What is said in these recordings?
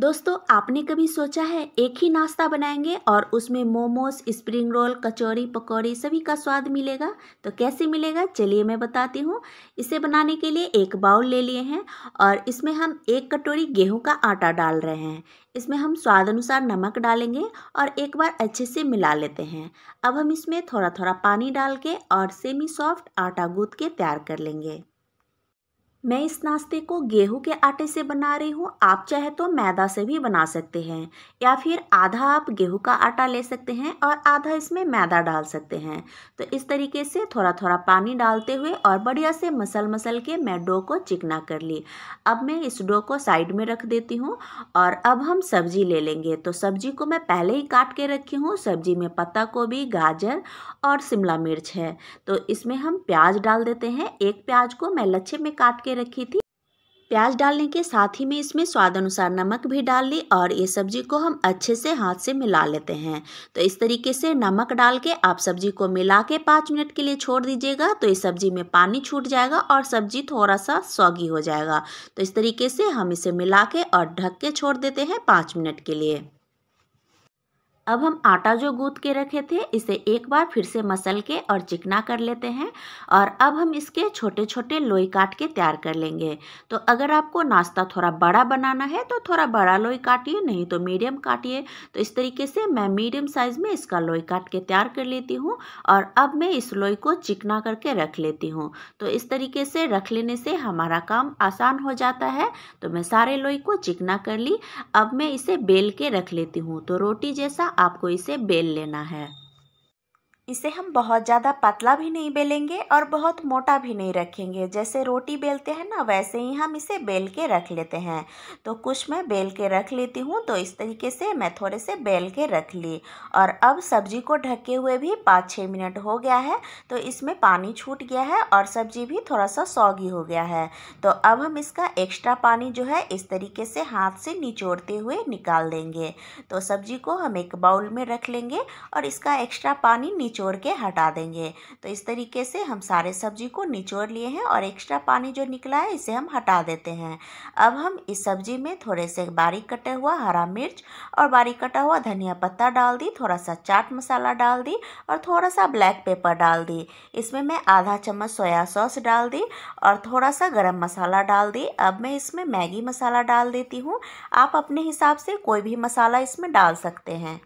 दोस्तों आपने कभी सोचा है एक ही नाश्ता बनाएंगे और उसमें मोमोज स्प्रिंग रोल कचौड़ी पकौड़ी सभी का स्वाद मिलेगा तो कैसे मिलेगा चलिए मैं बताती हूँ इसे बनाने के लिए एक बाउल ले लिए हैं और इसमें हम एक कटोरी गेहूं का आटा डाल रहे हैं इसमें हम स्वाद अनुसार नमक डालेंगे और एक बार अच्छे से मिला लेते हैं अब हम इसमें थोड़ा थोड़ा पानी डाल के और सेमी सॉफ्ट आटा गूँथ के तैयार कर लेंगे मैं इस नाश्ते को गेहूं के आटे से बना रही हूँ आप चाहे तो मैदा से भी बना सकते हैं या फिर आधा आप गेहूं का आटा ले सकते हैं और आधा इसमें मैदा डाल सकते हैं तो इस तरीके से थोड़ा थोड़ा पानी डालते हुए और बढ़िया से मसल मसल के मैं डो को चिकना कर ली अब मैं इस डो को साइड में रख देती हूँ और अब हम सब्जी ले लेंगे तो सब्जी को मैं पहले ही काट के रखी हूँ सब्जी में पत्ता गोभी गाजर और शिमला मिर्च है तो इसमें हम प्याज डाल देते हैं एक प्याज को मैं लच्छे में काट के रखी थी प्याज डालने के साथ ही में इसमें स्वाद अनुसार नमक भी डाल ली और ये सब्जी को हम अच्छे से हाथ से मिला लेते हैं तो इस तरीके से नमक डाल के आप सब्जी को मिला के पाँच मिनट के लिए छोड़ दीजिएगा तो इस सब्जी में पानी छूट जाएगा और सब्जी थोड़ा सा सौगी हो जाएगा तो इस तरीके से हम इसे मिला के और ढक के छोड़ देते हैं पाँच मिनट के लिए अब हम आटा जो गूँथ के रखे थे इसे एक बार फिर से मसल के और चिकना कर लेते हैं और अब हम इसके छोटे छोटे लोई काट के तैयार कर लेंगे तो अगर आपको नाश्ता थोड़ा बड़ा बनाना है तो थोड़ा बड़ा लोई काटिए नहीं तो मीडियम काटिए तो इस तरीके से मैं मीडियम साइज़ में इसका लोई काट के तैयार कर लेती हूँ और अब मैं इस लोई को चिकना करके रख लेती हूँ तो इस तरीके से रख लेने से हमारा काम आसान हो जाता है तो मैं सारे लोई को चिकना कर ली अब मैं इसे बेल के रख लेती हूँ तो रोटी जैसा आपको इसे बेल लेना है इसे हम बहुत ज़्यादा पतला भी नहीं बेलेंगे और बहुत मोटा भी नहीं रखेंगे जैसे रोटी बेलते हैं ना वैसे ही हम इसे बेल के रख लेते हैं तो कुछ मैं बेल के रख लेती हूँ तो इस तरीके से मैं थोड़े से बेल के रख ली और अब सब्जी को ढके हुए भी पाँच छः मिनट हो गया है तो इसमें पानी छूट गया है और सब्जी भी थोड़ा सा सौगी हो गया है तो अब हम इसका एक्स्ट्रा पानी जो है इस तरीके से हाथ से निचोड़ते हुए निकाल देंगे तो सब्जी को हम एक बाउल में रख लेंगे और इसका एक्स्ट्रा पानी निचोड़ के हटा देंगे तो इस तरीके से हम सारे सब्जी को निचोड़ लिए हैं और एक्स्ट्रा पानी जो निकला है इसे हम हटा देते हैं अब हम इस सब्जी में थोड़े से बारीक कटा हुआ हरा मिर्च और बारीक कटा हुआ धनिया पत्ता डाल दी थोड़ा सा चाट मसाला डाल दी और थोड़ा सा ब्लैक पेपर डाल दी इसमें मैं आधा चम्मच सोया सॉस डाल दी और थोड़ा सा गर्म मसाला डाल दी अब मैं इसमें मैगी मसाला डाल देती हूँ आप अपने हिसाब से कोई भी मसाला इसमें डाल सकते हैं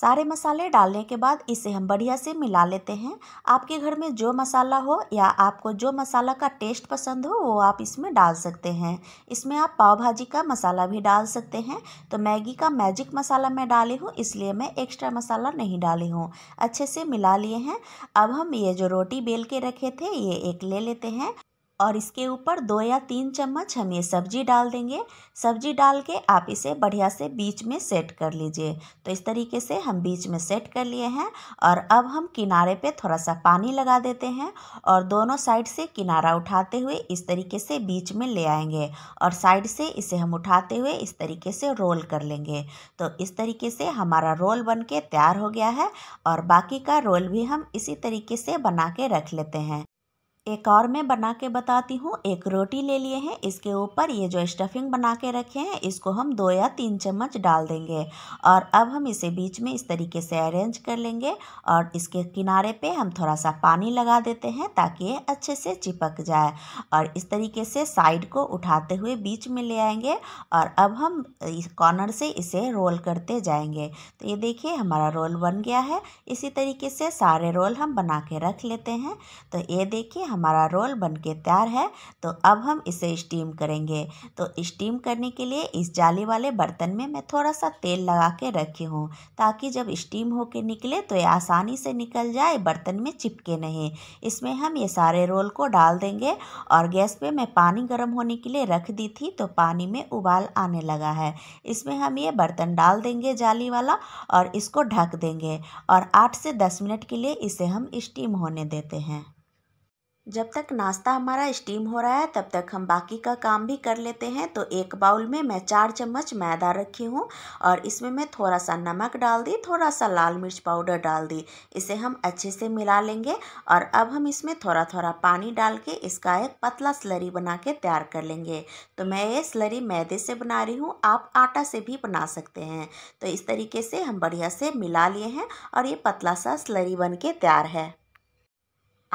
सारे मसाले डालने के बाद इसे हम बढ़िया से मिला लेते हैं आपके घर में जो मसाला हो या आपको जो मसाला का टेस्ट पसंद हो वो आप इसमें डाल सकते हैं इसमें आप पाव भाजी का मसाला भी डाल सकते हैं तो मैगी का मैजिक मसाला मैं डाली हूँ इसलिए मैं एक्स्ट्रा मसाला नहीं डाली हूँ अच्छे से मिला लिए हैं अब हम ये जो रोटी बेल के रखे थे ये एक ले लेते हैं और इसके ऊपर दो या तीन चम्मच हम ये सब्जी डाल देंगे सब्जी डाल के आप इसे बढ़िया से बीच में सेट कर लीजिए तो इस तरीके से हम बीच में सेट कर लिए हैं और अब हम किनारे पे थोड़ा सा पानी लगा देते हैं और दोनों साइड से किनारा उठाते हुए इस तरीके से बीच में ले आएंगे और साइड से इसे हम उठाते हुए इस तरीके से रोल कर लेंगे तो इस तरीके से हमारा रोल बन के तैयार हो गया है और बाकी का रोल भी हम इसी तरीके से बना के रख लेते हैं एक और मैं बना के बताती हूँ एक रोटी ले लिए हैं इसके ऊपर ये जो स्टफिंग बना के रखे हैं इसको हम दो या तीन चम्मच डाल देंगे और अब हम इसे बीच में इस तरीके से अरेंज कर लेंगे और इसके किनारे पे हम थोड़ा सा पानी लगा देते हैं ताकि ये अच्छे से चिपक जाए और इस तरीके से साइड को उठाते हुए बीच में ले आएंगे और अब हम इस कॉर्नर से इसे रोल करते जाएंगे तो ये देखिए हमारा रोल बन गया है इसी तरीके से सारे रोल हम बना के रख लेते हैं तो ये देखिए हमारा रोल बनके तैयार है तो अब हम इसे स्टीम करेंगे तो स्टीम करने के लिए इस जाली वाले बर्तन में मैं थोड़ा सा तेल लगा के रखी हूँ ताकि जब स्टीम होके निकले तो ये आसानी से निकल जाए बर्तन में चिपके नहीं इसमें हम ये सारे रोल को डाल देंगे और गैस पर मैं पानी गर्म होने के लिए रख दी थी तो पानी में उबाल आने लगा है इसमें हम ये बर्तन डाल देंगे जाली वाला और इसको ढक देंगे और आठ से दस मिनट के लिए इसे हम स्टीम होने देते हैं जब तक नाश्ता हमारा स्टीम हो रहा है तब तक हम बाकी का काम भी कर लेते हैं तो एक बाउल में मैं चार चम्मच मैदा रखी हूँ और इसमें मैं थोड़ा सा नमक डाल दी थोड़ा सा लाल मिर्च पाउडर डाल दी इसे हम अच्छे से मिला लेंगे और अब हम इसमें थोड़ा थोड़ा पानी डाल के इसका एक पतला स्लरी बना के तैयार कर लेंगे तो मैं ये स्लरी मैदे से बना रही हूँ आप आटा से भी बना सकते हैं तो इस तरीके से हम बढ़िया से मिला लिए हैं और ये पतला सा स्लरी बन के तैयार है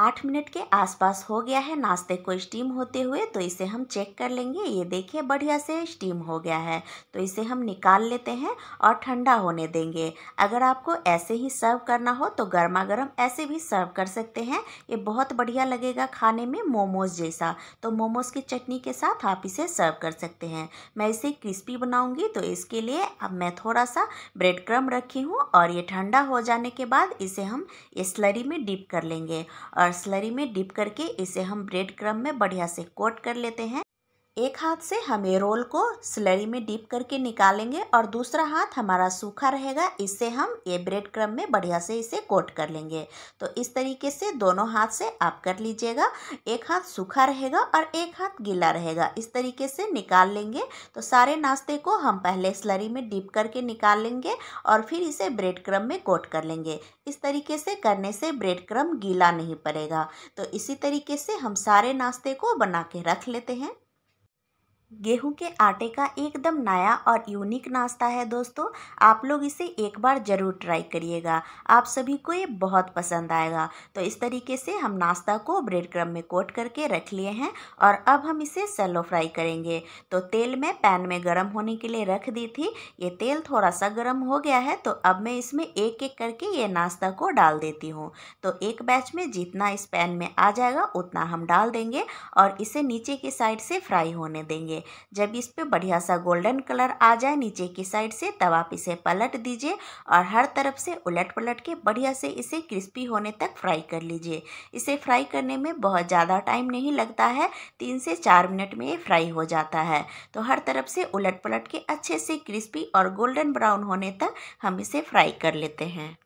आठ मिनट के आसपास हो गया है नाश्ते को स्टीम होते हुए तो इसे हम चेक कर लेंगे ये देखिए बढ़िया से स्टीम हो गया है तो इसे हम निकाल लेते हैं और ठंडा होने देंगे अगर आपको ऐसे ही सर्व करना हो तो गर्मा गर्म ऐसे भी सर्व कर सकते हैं ये बहुत बढ़िया लगेगा खाने में मोमोज जैसा तो मोमोज की चटनी के साथ आप इसे सर्व कर सकते हैं मैं इसे क्रिस्पी बनाऊँगी तो इसके लिए अब मैं थोड़ा सा ब्रेड क्रम रखी हूँ और ये ठंडा हो जाने के बाद इसे हम स्लरी में डीप कर लेंगे और और स्लरी में डिप करके इसे हम ब्रेड क्रम में बढ़िया से कोट कर लेते हैं एक हाथ से हम ये रोल को स्लरी में डीप करके निकालेंगे और दूसरा हाथ हमारा सूखा रहेगा इससे हम ये ब्रेड क्रम में बढ़िया से इसे कोट कर लेंगे तो इस तरीके से दोनों हाथ से आप कर लीजिएगा एक हाथ सूखा रहेगा और एक हाथ गीला रहेगा इस तरीके से निकाल लेंगे तो सारे नाश्ते को हम पहले स्लरी में डीप करके निकाल लेंगे और फिर इसे ब्रेड क्रम में कोट कर लेंगे इस तरीके से करने से ब्रेड क्रम गीला नहीं पड़ेगा तो इसी तरीके से हम सारे नाश्ते को बना के रख लेते हैं गेहूं के आटे का एकदम नया और यूनिक नाश्ता है दोस्तों आप लोग इसे एक बार ज़रूर ट्राई करिएगा आप सभी को ये बहुत पसंद आएगा तो इस तरीके से हम नाश्ता को ब्रेड क्रम में कोट करके रख लिए हैं और अब हम इसे सेलो फ्राई करेंगे तो तेल में पैन में गर्म होने के लिए रख दी थी ये तेल थोड़ा सा गर्म हो गया है तो अब मैं इसमें एक एक करके ये नाश्ता को डाल देती हूँ तो एक बैच में जितना इस पैन में आ जाएगा उतना हम डाल देंगे और इसे नीचे की साइड से फ्राई होने देंगे जब इस पे बढ़िया सा गोल्डन कलर आ जाए नीचे की साइड से तब आप इसे पलट दीजिए और हर तरफ से उलट पलट के बढ़िया से इसे क्रिस्पी होने तक फ्राई कर लीजिए इसे फ्राई करने में बहुत ज़्यादा टाइम नहीं लगता है तीन से चार मिनट में ये फ्राई हो जाता है तो हर तरफ से उलट पलट के अच्छे से क्रिस्पी और गोल्डन ब्राउन होने तक हम इसे फ्राई कर लेते हैं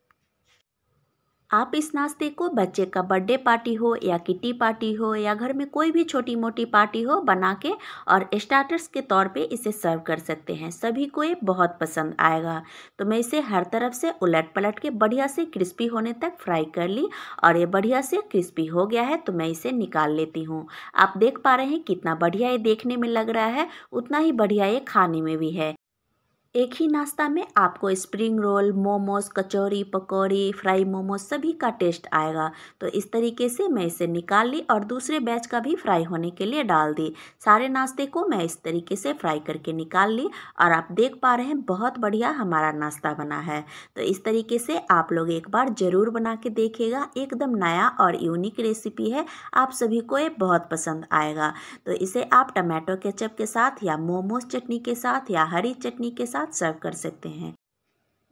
आप इस नाश्ते को बच्चे का बर्थडे पार्टी हो या किटी पार्टी हो या घर में कोई भी छोटी मोटी पार्टी हो बना के और स्टार्टर्स के तौर पे इसे सर्व कर सकते हैं सभी को ये बहुत पसंद आएगा तो मैं इसे हर तरफ से उलट पलट के बढ़िया से क्रिस्पी होने तक फ्राई कर ली और ये बढ़िया से क्रिस्पी हो गया है तो मैं इसे निकाल लेती हूँ आप देख पा रहे हैं कितना बढ़िया ये देखने में लग रहा है उतना ही बढ़िया ये खाने में भी है एक ही नाश्ता में आपको spring roll momos kachori pakodi fry momos सभी का टेस्ट आएगा तो इस तरीके से मैं इसे निकाल ली और दूसरे बैच का भी फ्राई होने के लिए डाल दी सारे नाश्ते को मैं इस तरीके से फ्राई करके निकाल ली और आप देख पा रहे हैं बहुत बढ़िया हमारा नाश्ता बना है तो इस तरीके से आप लोग एक बार ज़रूर बना के देखेगा एकदम नया और यूनिक रेसिपी है आप सभी को ये बहुत पसंद आएगा तो इसे आप टमाटो केचप के साथ या मोमोज चटनी के साथ या हरी चटनी के साथ साथ सर्व कर सकते हैं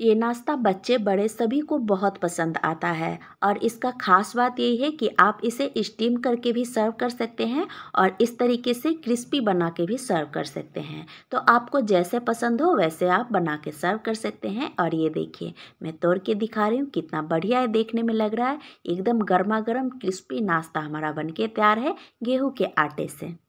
ये नाश्ता बच्चे बड़े सभी को बहुत पसंद आता है और इसका खास बात यही है कि आप इसे स्टीम करके भी सर्व कर सकते हैं और इस तरीके से क्रिस्पी बना के भी सर्व कर सकते हैं तो आपको जैसे पसंद हो वैसे आप बना के सर्व कर सकते हैं और ये देखिए मैं तोड़ के दिखा रही हूँ कितना बढ़िया है देखने में लग रहा है एकदम गर्मा गर्म क्रिस्पी नाश्ता हमारा बन के तैयार है गेहूँ के आटे से